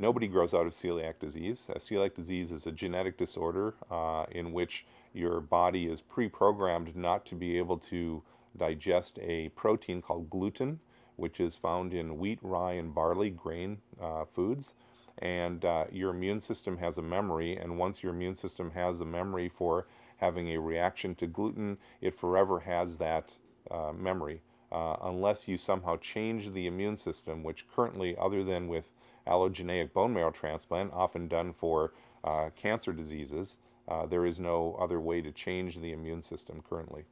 Nobody grows out of celiac disease. Uh, celiac disease is a genetic disorder uh, in which your body is pre programmed not to be able to digest a protein called gluten, which is found in wheat, rye, and barley grain uh, foods. And uh, your immune system has a memory, and once your immune system has a memory for having a reaction to gluten, it forever has that uh, memory uh, unless you somehow change the immune system, which currently, other than with allogeneic bone marrow transplant, often done for uh, cancer diseases, uh, there is no other way to change the immune system currently.